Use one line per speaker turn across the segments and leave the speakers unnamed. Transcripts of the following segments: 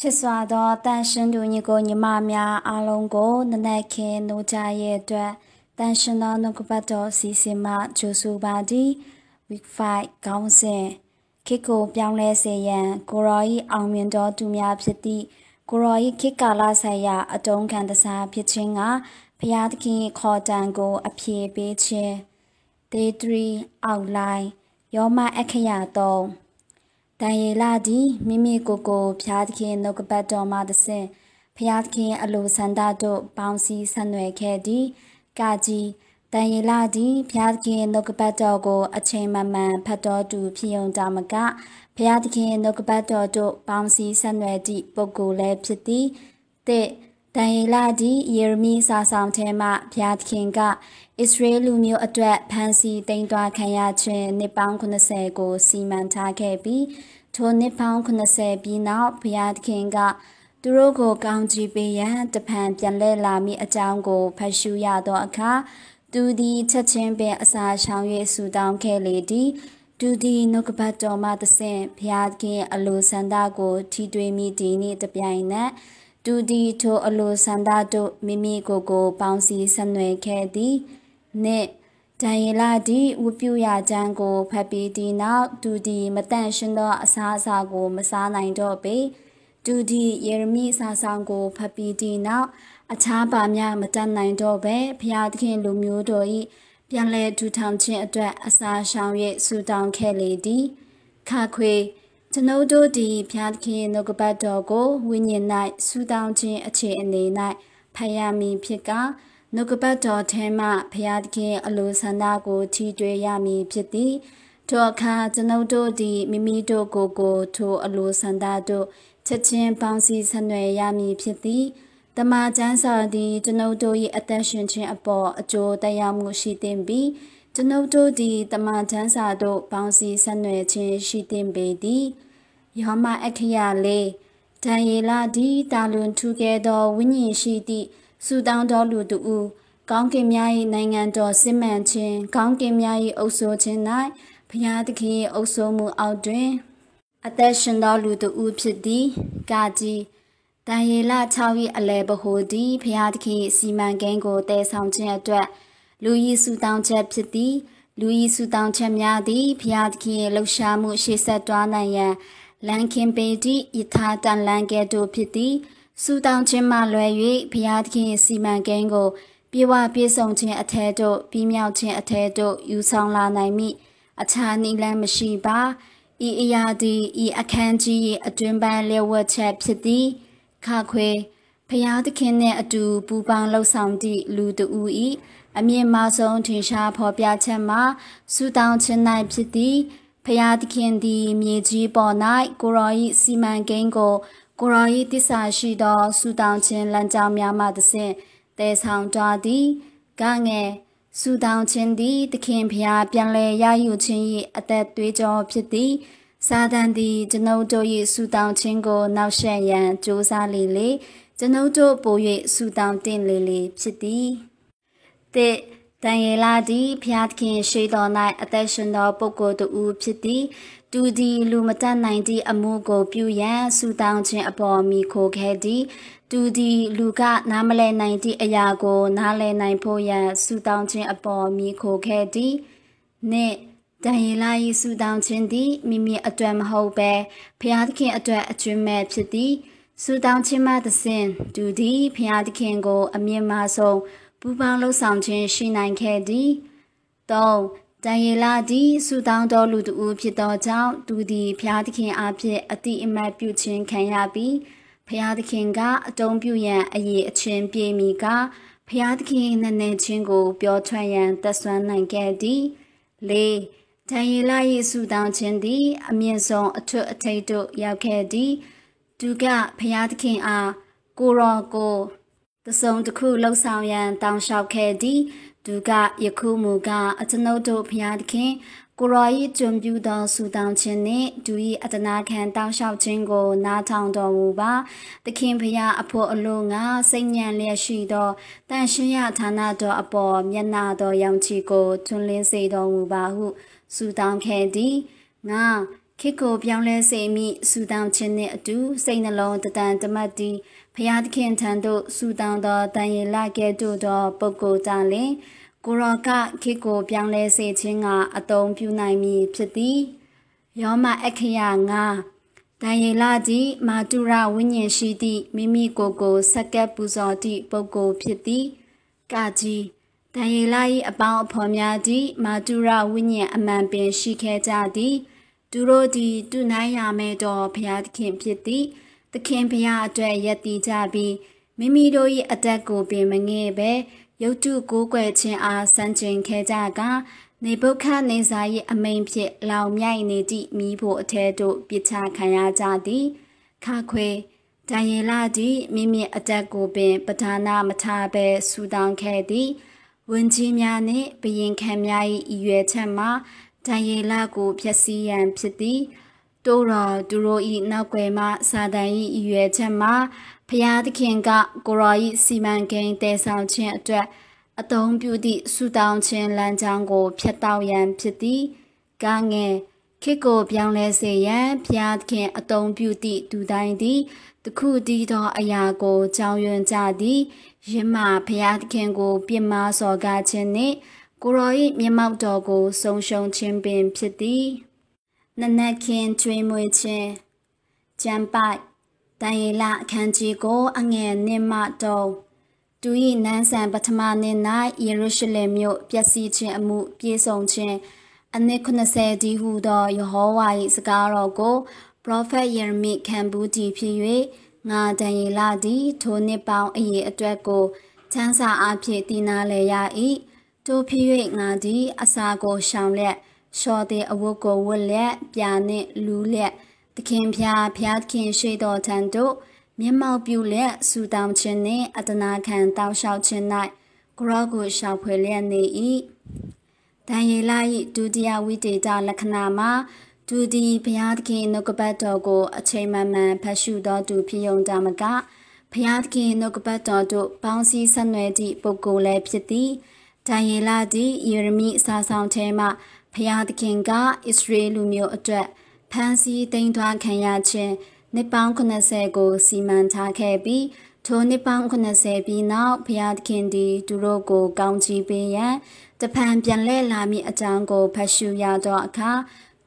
ချစ်စွာသောတန်ရှင်သူညီကိုညီမများအားလုံးကိုနနက်ခင်းနိုးကြရဲ့အတွက်တန်ရှင်သောနှုတ်ကပတ်တော်စီစဉ်မှကြိုဆိုပါသည် week 5ခေါင်းစဉ်ခေတ်ကိုပြောင်းလဲစေရန်ကိုရောဤအောင်မြင်တော်သူများဖြစ်သည့်ကိုရောဤခေတ်ကာလဆိုင်ရာအတုံးခံတစားဖြစ်ခြင်းကဘုရားသခင်ခေါ်တန်ကိုအပြေပေးခြင်း day 3 outline ယောမအခရာ3ဒံယေလသည်မိမိကိုယ်ကိုဖျားသခင်နှုတ်ကပတ်တော်မှသဆင့်ဖျားသခင်အလိုဆန္ဒတို့ပေါင်းစည်းဆက်နွယ်ခဲ့သည်ကာကြီးဒံယေလသည်ဖျားသခင်နှုတ်ကပတ်တော်ကိုအချိန်မမှန်ဖတ်တော်သူဖြစ်ုံတမကဖျားသခင်နှုတ်ကပတ်တော်တို့ပေါင်းစည်းဆက်နွယ်သည့်ပုဂ္ဂိုလ်လည်းဖြစ်သည်တဲ့။ဒံယေလဒီယေရမိစာဆောင်ထဲမှာဘုရားသခင်ကအစ္စရေလလူမျိုးအတွက်ဖန်ဆီးတင်သွားခံရခြင်းနှစ်ပေါင်း90ကို စီမံထားခဲ့ပြီးထိုနှစ်ပေါင်း90ပြီးနောက်ဘုရားသခင်ကသူတို့ကိုကောင်းချီးပေးရန်တဖန်ပြန်လဲလာမိအကြောင်းကိုဖတ်ရှုရသောအခါသူသည်ချက်ချင်းပင်အစာရှောင်၍ဆူတောင်းခဲ့လေသည်သူသည်နှုတ်ကပတ်တော်မှသဆင့်ဘုရားခင် အလိုဆန္ဒကိုထီတွေ့မိသည်နှင့်တပြိုင်နက်ဒူဒီထိုအလိုဆန္ဒတို့မိမိကိုယ်ကိုပေါင်းစည်းဆက်နွယ်ခဲ့သည်နှင့်ဒံယေလဒီဝပြုရကြံကိုဖတ်ပြီးဒီနောက်ဒူဒီမတန့်ရှင်းသောအစားအစာကိုမစားနိုင်တော့ပေဒူဒီယေရမိစာဆောင်ကိုဖတ်ပြီးဒီနောက်အခြားပါများမတတ်နိုင်တော့ပဲဖျားသခင်လူမျိုးတို့၏ပြန်လဲထူထောင်ခြင်းအတွက်အစာရှောင်၍ဆူတောင်းခဲ့လေသည်ခါခွေကျွန်ုပ်တို့ဒီဖျားသခင်နှုတ်ကပတ်တော်ကိုဝိညာဉ်၌ဆူတောင်းခြင်းအခြေအနေ၌ဖတ်ရမည်ဖြစ်ကနှုတ်ကပတ်တော်ထဲမှဖျားသခင်အလိုဆန္ဒကိုချီးတွေးရမည်ဖြစ်သည်ထိုအခါကျွန်ုပ်တို့သည်မိမိတို့ကိုယ်ကိုထိုအလိုဆန္ဒတို့ချက်ချင်းပေါင်းစည်းဆက်နွယ်ရမည်ဖြစ်သည်တမန်ကျမ်းစာသည်ကျွန်ုပ်တို့၏အသက်ရှင်ခြင်းအပေါ်အကျိုးတရားမှုရှိသင့်ပြီးကျွန်ုပ်တို့သည်တမန်ထမ်းစာတို့ပေါင်းစည်းဆက်နွယ်ခြင်းရှိသင့်ပေသည်ယောမအခရလေဒံယေလဒီတာလွန်ထူခဲ့သောဝိညာဉ်ရှိသည့်စူတောင်းတော်လူတူကောင်းကင်များ၏နိုင်ငံတော်စစ်မှန်ခြင်းကောင်းကင်များ၏အုပ်စိုးခြင်း၌ဘုရားသခင်၏အုပ်စိုးမှုအောက်တွင် အသက်ရှင်သောလူတူဖြစ်သည်ကာကြီးဒံယေလ6၏အလယ်ဘဟုသည်ဘုရားသခင်၏စီမံကိန်းကိုတည်ဆောင်ခြင်းအတွက်လူဤစုတောင်းချက်ဖြစ်သည် လူဤစုတောင်းချက်များသည်ဖျားသခင်ရဲ့လှူရှားမှုရှေ့ဆက်တွားနိုင်ရန်လန်ခင်ပေတိယထာတန်လန်ကဲ့သို့ဖြစ်သည်စုတောင်းခြင်းမှလွယ်၍ဖျားသခင်စီမံကိန်းကို ပြေဝပြေဆုံးခြင်းအထက်သို့ပြီးမြောက်ခြင်းအထက်သို့ယူဆောင်လာနိုင်မိအခြားနည်းလမ်းမရှိပါဤအရာသည်ဤအခန်းကြီး၏အတွင်ပိုင်းလျှော့ဝှက်ချက်ဖြစ်သည် ခခွေဖရာသခင်နှင့်အတူပူပေါင်းလှုပ်ဆောင်သည့်လူတဦးဤအမြင့်မားဆုံးထင်ရှားဖော်ပြချက်မှာစူတောင်းခြင်း၌ဖြစ်သည်ဖရာသခင်သည်မြေကြီးပေါ်၌ကိုရောဤစီမံကိန်းကိုကိုရောဤတစ္ဆာရှိသောစူတောင်းခြင်းလမ်းကြောင်းများမှသဖြင့်တည်ဆောင်သွားသည်ကငယ်စူတောင်းခြင်းသည်သခင်ဖျားပြန်လဲရယူခြင်း၏အသက်သွေးကြောဖြစ်သည်စာတန်သည် ကျွန်ုပ်တို့၏စူတောင်းခြင်းကို နောက်ဆက်ရန်ကြိုးစားလေလေကျွန်ုပ်တို့ပို၍ဆူတောင်းတင်လေလေဖြစ်သည်တစ်တန်ရလာသည်ဖျားသခင်ရှိတော်၌အသက်ရှင်သောပုဂ္ဂိုလ်တူဖြစ်သည် သူသည်လူမတတ်နိုင်သည့်အမှုကိုပြုရန်ဆူတောင်းခြင်းအပေါ်မိခိုခဲ့သည် သူသည်လူကနားမလည်နိုင်သည့်အရာကိုနားလည်နိုင်ဖို့ရန်ဆူတောင်းခြင်းအပေါ်မိခိုခဲ့သည်နှင့်တန်ရလာ၏ဆူတောင်းခြင်းသည်မိမိအတွက်မဟုတ်ဘဲဖျားသခင်အတွက်အကျွမ်းမဲ့ဖြစ်သည်ဆူတောင်းခြင်းမသစဉ်ဒူဒီဖျားသခင်ကို အမြင့်မဆုံးပူပေါင်းလှုပ်ဆောင်ခြင်းရှိနိုင်ခဲ့သည်၃ဒံယေလသည်ဆူတောင်းတော်လူတူဖြစ်သောကြောင့်သူသည်ဖျားသခင်အဖြစ်အတိအမှတ်ပြုခြင်းခံရပြီးဖျားသခင်က အတုံးပြုရန်အရေးအချင်းပြေမိကဖျားသခင်နည်းနည်းချင်းကို ပြောထွက်ရန်တက်ဆွမ်းနိုင်ခဲ့သည်၄ဒံယေလ၏ဆူတောင်းခြင်းသည် အမြင့်ဆုံးအထွတ်အထိပ်သို့ရောက်ခဲ့သည်သူကဖျားသခင်အားကိုရောကိုတစုံတစ်ခုလှုပ်ဆောင်ရန်တောင်းလျှောက်ခဲ့သည်သူကယခုမူကားအကျွန်ုပ်တို့ဖျားသခင်ကိုရောဤကျွန်ပြုသောဆူတောင်းခြင်းနှင့်သူ၏အတနာခံတောင်းလျှောက်ခြင်းကိုနားထောင်တော်မူပါသခင်ဖျားအဖို့အလို့ငါစိတ်ညံလျက်ရှိသောတန်ရှင်းရဌာနတော်အပေါ်မျက်နာတော်ရောင်ခြည်ကိုထွန်းလင်းစေတော်မူပါဟုဆူတောင်းခဲ့သည်ငါခေကိုပြောင်းလဲစေမိစူတောင်းခြင်းနှင့်အတူစိတ်နှလုံးတတန်တမတ်တီဖျားသခင်ထံသို့စူတောင်းသောတန်ရလကဲ့သို့သောပုဂ္ဂိုလ်ကြလင်ကိုရောကခေကိုပြောင်းလဲစေခြင်းကအတုံးပြုနိုင်မည်ဖြစ်သည်ယောမအခရ9တန်ရလကြီးမာတုရဝိညာဉ်ရှိသည့်မိမိကိုယ်ကိုဆက်ကပ်ပူဇော်သည့်ပုဂ္ဂိုလ်ဖြစ်သည်ကကြီးတန်ရလ၏အပေါင်းအဖော်များသည်မာတုရဝိညာဉ်အမှန်ပင်ရှိခဲ့ကြသည်သူတို့သည်သူနိုင်ရမယ်တော်ဘုရားသခင်ဖြစ်သည်သခင်ဘုရားအတွက်ယက်တည်ကြပြီးမိမိတို့၏အသက်ကိုပင်မငဲ့ပဲရုပ်တုကိုးကွယ်ခြင်းအားဆန့်ကျင်ခဲ့ကြကနေဘုခတ်နေစာ၏အမိန်ဖြင့်လောင်မြိုက်နေသည့်မိဖို့အထဲသို့ ပြစ်ချခံရကြသည်ခခွေဒံယေလသည်မိမိအတက်ကိုပင်ပဒါနာမထားဘဲဆူတောင်းခဲ့သည်ဝင်ကြီးများနှင့်ဘယင်ခံများ၏အရွယ်ချက်မှာဒံယေလကိုဖျက်ဆီးရန် ဖြစ်သည်တိုးတော်သူတို့ဤနောက်ွယ်မှစာတန်ဤဤရွယ်ချက်မှာဖျားသခင်က ကိုရောဤစီမံကိန်းတည်ဆောင်ခြင်းအတွက်အသုံးပြုသည့်ဆူတောင်းခြင်းလမ်းကြောင်းကိုဖျက်တောက်ရန်ဖြစ်သည်ကားငယ်ခေကိုပြောင်းလဲစေရန်ဖျားသခင်အသုံးပြုသည့်သူတိုင်းသည်တခုတည်းသောအရာကိုကြောင်းရွံ့ကြသည်ယမဖျားသခင်ကိုပြစ်မှားစော်ကားခြင်းနှင့်ကိုရောဤမျက်မှောက်တော်ကို ဆုံရှုံခြင်းပင်ဖြစ်သည်နနက်ခင်းကျွေးမွေးခြင်းကြံပိုက်တန်ရလအခန်းကြီးကိုအငယ်နှင့်မှတုံးသူ၏နန်းဆန်ပထမနေ့၌ယေရုရှလင်မြို့ပျက်စီးခြင်းအမှုပြေဆုံးခြင်းအနည်း90ဒီဟုသောယေဟောဝါ၏စကားတော်ကိုပရောဖက်ယေရမိခံဘူးတီဖြစ်၍ငါဒံယေလသည် ထိုနှစ်ပေါင်းအရေးအတွက်ကိုချမ်းသာအဖြစ်တည်နာလေရ၏တို့ဖြစ်၍ငါသည် အစာကိုရှောင်လျက်လျှော်တဲ့အဝတ်ကိုဝတ်လျက် ပြာနှင့်လူးလျက် သခင်ဖျားဖျားသခင် ရှိတော်ထံသို့မျက်မှောက်ပြုလျက်ဆူတောင်းခြင်းနှင့်အတနာခံတောက်လျှောက်ခြင်း၌ကရော့ကိုရှောင်ဖွေလျက်နေ၏ဒံယေလ၏ဒုတိယဝိတေတာလက္ခဏာမှာဒုတိယဘုရားသခင်နှုတ်ကပတ်တော်ကို အချိန်မှန်မှန်ဖတ်ရှုတော်သူဖြစ်ုံတမကဘုရားသခင်နှုတ်ကပတ်တော်တို့ ပေါင်းစည်းဆက်နွယ်သည့်ပုဂ္ဂိုလ်လည်းဖြစ်သည်။ဒံယေလသည်ယေရမိအစာဆောင်ထဲမှဖျားသခင်ကအစ္စရေလလူမျိုးအတွက်ဖန်စီတိမ်ထွားခံရခြင်းနှစ်ပေါင်း90ကို စီမံထားခဲ့ပြီးထိုနှစ်ပေါင်း90ပြီးနောက်ဖျားသခင်သည်သူတို့ကိုကောင်းချီးပေးရန် တဖန်ပြန်လဲလာမည့်အကြောင်းကိုဖတ်ရှုရသောအခါ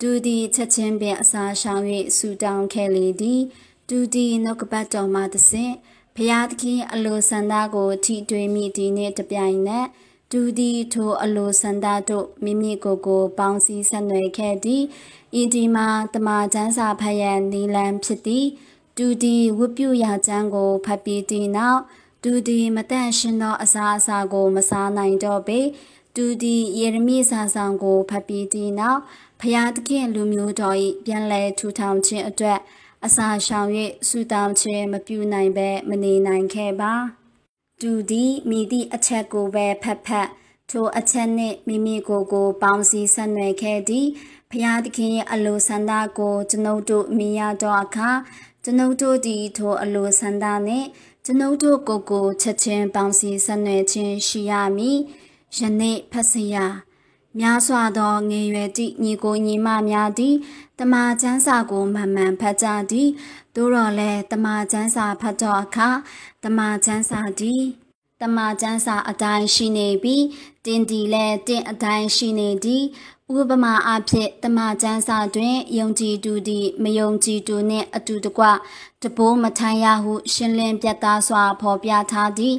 သူသည်ချက်ချင်းပင်အစာရှောင်၍ဆူတောင်းခဲ့လေသည် သူသည်နှုတ်ကပတ်တော်မှသဖြင့်ဖျားသခင်အလိုဆန္ဒကိုထီတွေ့မိသည်နှင့်တပြိုင်နက်တူဒီထိုအလိုဆန္ဒတို့မိမိကိုယ်ကိုပေါင်းစည်းဆက်နွယ်ခဲ့သည်ဤဒီမှာတမာကျန်းစာဖတ်ရန်နီလန်ဖြစ်သည်တူဒီဝတ်ပြုရာကျမ်းကိုဖတ်ပြီးတဲ့နောက်တူဒီမတန့်ရှင်သောအစာအစာကိုမစားနိုင်တော့ပေတူဒီယေရမိစာဆောင်ကိုဖတ်ပြီးတဲ့နောက်ဖျားသခင်လူမျိုးတော်၏ပြန်လည်ထူထောင်ခြင်းအတွက်အစာရှောင်၍ဆူတောင်းခြင်းမပြုနိုင်ဘဲမနေနိုင်ခဲ့ပါတူသည်မိသည့်အချက်ကိုပဲဖက်ဖက်ထိုအချက်နှင့်မိမိကိုယ်ကိုပေါင်းစည်းဆက်နွယ်ခဲ့သည်ဖျားသခင်၏အလိုဆန္ဒကိုကျွန်ုပ်တို့မြင်ရသောအခါကျွန်ုပ်တို့သည်ထိုအလိုဆန္ဒနှင့်ကျွန်ုပ်တို့ကိုယ်ကိုချက်ချင်းပေါင်းစည်းဆက်နွယ်ခြင်းရှိရမည်ယနေ့ဖတ်စရာများစွာသောငယ်ရွယ်သည့်ညီကိုညီမများသည်တမာချမ်းစာကိုမှန်မှန်ဖတ်ကြသည်သို့တော်လည်းတမာချမ်းစာဖတ်သောအခါတမာချမ်းစာသည်တမာချမ်းစာအတိုင်းရှိနေပြီးတင်ဒီလည်းတင်အတိုင်းရှိနေသည် ဥပမာအားဖြင့်တမချန်းစာတွင်ယုံကြည်သူသည်မယုံကြည်သူနှင့်အတူတကွတပိုးမထမ်းရဟုရှင်းလင်းပြသစွာဖော်ပြထားသည်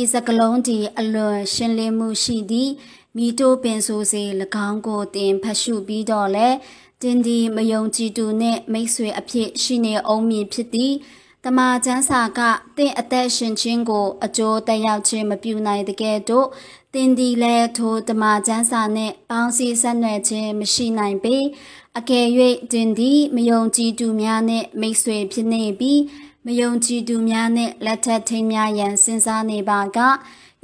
ဤစကလုံးသည် အလွန်ရှင်းလင်းမှုရှိသည်မိတိုးပင်ဆိုစေ၎င်းကိုတင်ဖတ်ရှုပြီးတော့လဲတင်ဒီမယုံကြည်သူနှင့်မိတ်ဆွေအဖြစ်ရှိနေအောင်မည်ဖြစ်သည်တမာချန်းစာကတင့်အသက်ရှင်ခြင်းကိုအကျိုးတက်ရောက်ခြင်းမပြုနိုင်တကယ်တို့တင်ဒီလဲထိုတမာချန်းစာနှင့်ပေါင်းစည်းဆက်နွယ်ခြင်းမရှိနိုင်ပေအကယ်၍တင်ဒီမယုံကြည်သူများနှင့်မိတ်ဆွေဖြစ်နေပြီးမယုံကြည်သူများနှင့်လက်ထက်ထိန်များရန်စဉ်းစားနေပါက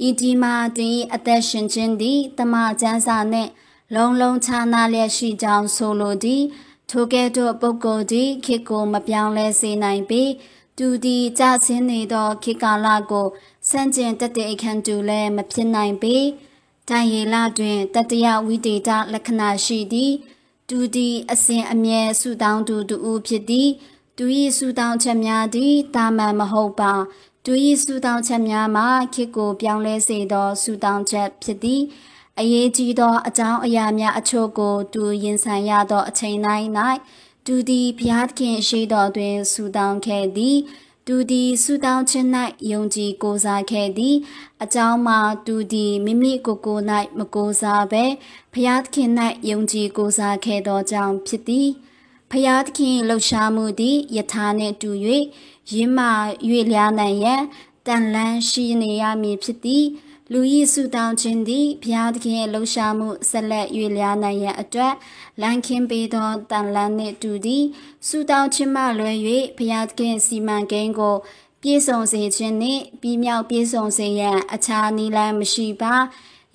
ဤဒီမာသည်အသက်ရှင်ခြင်းသည်တမချမ်းစာနှင့် လုံလုံခြားနာလျက်ရှိကြောင်းဆိုလိုသည်ထိုကဲ့သို့ပုဂ္ဂိုလ်သည်ခေတ်ကိုမပြောင်းလဲစေနိုင်ပေသူသည်ကြဆင်းနေသော ခေတ်ကာလကိုဆန့်ကျင်တတ်တဲ့အခန့်တူလည်းမဖြစ်နိုင်ပေတန်ရီလတွင်တတယဝိတေတလက္ခဏာရှိသည်သူသည်အစဉ်အမြဲဆုတောင်းသူတူဦးဖြစ်သည်သူ၏ဆူတောင်းချက်များသည်တာမန်မဟုတ်ပါသူ၏ဆူတောင်းချက်များမှာခေတ်ကိုပြောင်းလဲစေသောဆူတောင်းချက်ဖြစ်သည်အရေးကြီးသော အကြောင်းအရာများအချို့ကိုသူရင်ဆိုင်ရသောအချိန်တိုင်း၌သူသည်ဘုရားသခင်ရှိတော်တွင်ဆူတောင်းခဲ့သည် သူသည်ဆူတောင်းခြင်း၌ယုံကြည်ကိုးစားခဲ့သည်အကြောင်းမှာသူသည်မိမိကိုယ်ကိုယ်၌မကိုးစားဘဲဘုရားသခင်၌ယုံကြည်ကိုးစားခဲ့သောကြောင့်ဖြစ်သည်။ဖျားသခင်လှူရှားမှုသည်ယထာနှင့်တူ၍ရင်းမာ၍လျားနိုင်ရန်တန်လန်းရှိနေရမည်ဖြစ်သည် လူဤစုတောင်းခြင်းသည်ဘုရားသခင်ရဲ့လှူရှားမှုဆက်လက်၍လျားနိုင်ရန်အတွက်လန်ခင်းပေးသောတန်လန်းနှင့်တူသည် စုတောင်းခြင်းမှလွဲ၍ဘုရားသခင် စီမံကိန်းကို ပြည့်စုံစေခြင်းနှင့်ပြီးမြောက်ပြည့်စုံစေရန်အခြားနည်းလမ်းမရှိပါ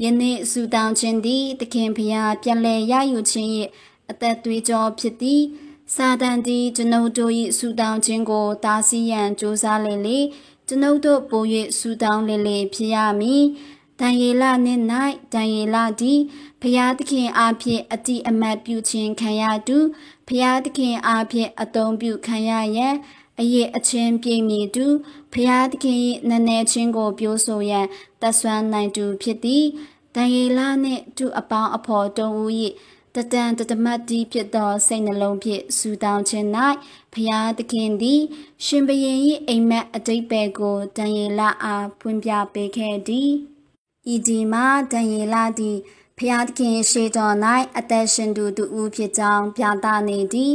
ယနေ့စုတောင်းခြင်းသည်သခင်ဘုရား ပြန်လည်ရယူခြင်း၏အသက်သွေးကြောဖြစ်သည်စာတန်သည်ကျွန်ုပ်တို့၏ဆူတောင်းခြင်းကိုတားဆီးရန်ကြိုးစားလေလေကျွန်ုပ်တို့ပို၍ဆူတောင်းလေလေဖြစ်ရမည်ဒံယေလနှင့်၌ဒံယေလသည်ဘုရားသခင်အားဖြင့်အတိအမတ်ပြုခြင်းခံရသူဘုရားသခင်အားဖြင့်အသုံးပြုခံရရန်အရေးအချင်းပြည့်မည်သူဘုရားသခင်၏နည်းနည်းချင်းကို ပြောဆိုရန်တတ်ဆွမ်းနိုင်သူဖြစ်သည်ဒံယေလနှင့်သူအပေါင်းအဖော်တို့၏တတန်တတမတ်တီဖြစ်သောစိတ်နှလုံးဖြင့်ဆူတောင်းခြင်း၌ဖျားသခင်သည် ရှင်ဘရင်၏အိမ်မက်အတိတ်ပဲကိုဒံယေလအားဖွင့်ပြပေးခဲ့သည်ဤဒီမှာဒံယေလသည်ဖျားသခင်ရှေတော်၌အသက်ရှင်သူသူဦးဖြစ်ကြောင်းပြသနေသည်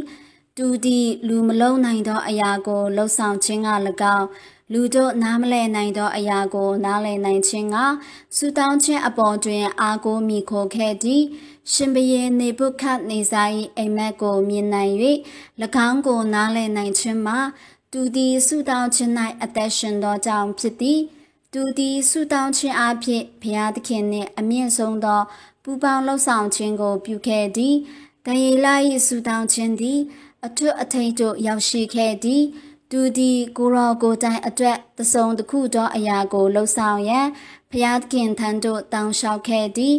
သူသည်လူမလုံးနိုင်သောအရာကိုလှုပ်ဆောင်ခြင်းက၎င်းလူတို့နားမလည်နိုင်သောအရာကိုနားလည်နိုင်ခြင်းကစူတောင်းခြင်းအပေါ်တွင် အာကိုမိခိုခဲ့သည်ရှင်ဘယေနေဘုခတ်နေစာ၏အိမ်မက်ကိုမြင်နိုင်၍၎င်းကိုနားလည်နိုင်ခြင်းမှာသူသည်စူတောင်းခြင်း၌အသက်ရှင်သောကြောင့်ဖြစ်သည်သူသည်ဆူတောင်းခြင်းအဖြစ်ဘုရားသခင်နှင့်အမြင့်ဆုံးသော ပူပေါင်းလှုပ်ဆောင်ခြင်းကိုပြုခဲ့သည်။ဒံယေလ၏ဆူတောင်းခြင်းသည် အထွတ်အထိပ်သို့ရောက်ရှိခဲ့သည်။သူဒီကိုရောကိုတိုင်အတွက်သစုံတစ်ခုသောအရာကိုလှူဆောင်ရန်ဖျားသခင်ထံသို့တောင်းလျှောက်ခဲ့သည်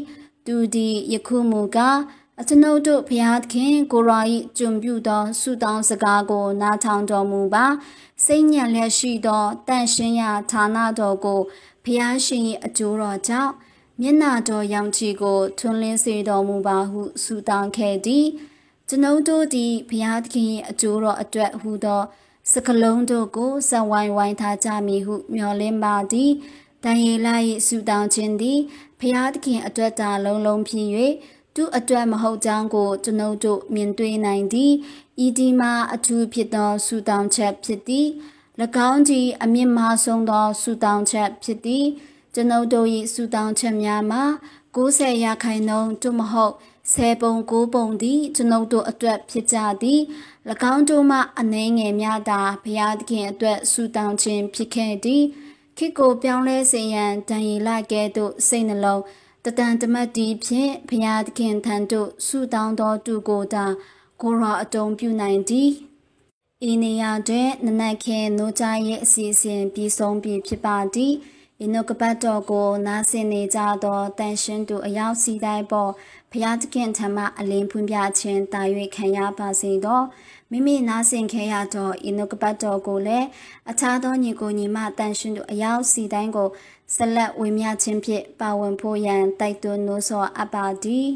သူဒီယခုမူကားအကျွန်ုပ်တို့ဘုရားသခင်ကိုရာ၏ကျွန်ပြုသောဆုတောင်းစကားကို နားထောင်တော်မူပါစိတ်ညံလျက်ရှိသောတန်ရှင်းရာဌာနတော်ကိုဘုရားရှင်၏အကျိုးတော်ကြောင့်မျက်နာတော်ရောင်ခြည်ကို ထွန်းလင်းစေတော်မူပါဟုဆုတောင်းခဲ့သည် ကျွန်ုပ်တို့သည်ဘုရားသခင်၏အကျိုးတော်အတွက်ဟူသောစကလုံးတို့ကို စဝိုင်းဝိုင်းထားကြမည်ဟုမျှော်လင့်ပါသည်တန်ရီလာ၏ဆူတောင်းခြင်းသည်ဖျားသခင်အတွက်တာလုံးလုံးဖြစ်၍သူအတွက်မဟုတ်ကြောင်းကို ကျွန်ုပ်တို့မြင်တွေ့နိုင်သည်ဤဒီမှာအထူးဖြစ်သောဆူတောင်းချက်ဖြစ်သည်၎င်းကြီးအမြင့်မားဆုံးသောဆူတောင်းချက်ဖြစ်သည်ကျွန်ုပ်တို့၏စူတောင်းချက်များမှာ90ရာခိုင်နှုန်းတို့မဟုတ်10ပုံ9ပုံသည် ကျွန်ုပ်တို့အတွက်ဖြစ်ကြသည်၎င်းတို့မှအနှဲငယ်များသာဘုရားသခင်အတွက်စူတောင်းခြင်းဖြစ်ခဲ့သည်ခေတ်ကိုပြောင်းလဲစေရန်တန်ရီလကဲ့သို့စိတ်နှလုံးတတန်တမတ်တီဖြင့်ဘုရားသခင်ထံသို့ဆူတောင်းတော်သူကိုသာ ကိုရောအတုံးပြုနိုင်သည်ဤနေရာတွင်နနက်ခင်းနိုးကြရဲ့အစီအစဉ်ပြီးဆုံးပြီဖြစ်ပါသည်ဤနောက်ကပတ်တော်ကိုနားဆင်နေကြသောတန်ရှင်သူအရောက်စီတိုင်းပေါ်ဘုရားသခင်ထမအလင်းဖွင့်ပြခြင်းတာ၍ခံရပါစေသောမိမိနားဆင်ခဲ့ရသောဤနောက်ကပတ်တော်ကိုလည်းအခြားသောညီကိုညီမတန်ရှင်သူအရောက်စီတိုင်းကိုဆက်လက်ဝေမျှခြင်းဖြင့်ပါဝင်ဖို့ရန်တိုက်တွန်းလို့ဆိုအပ်ပါသည်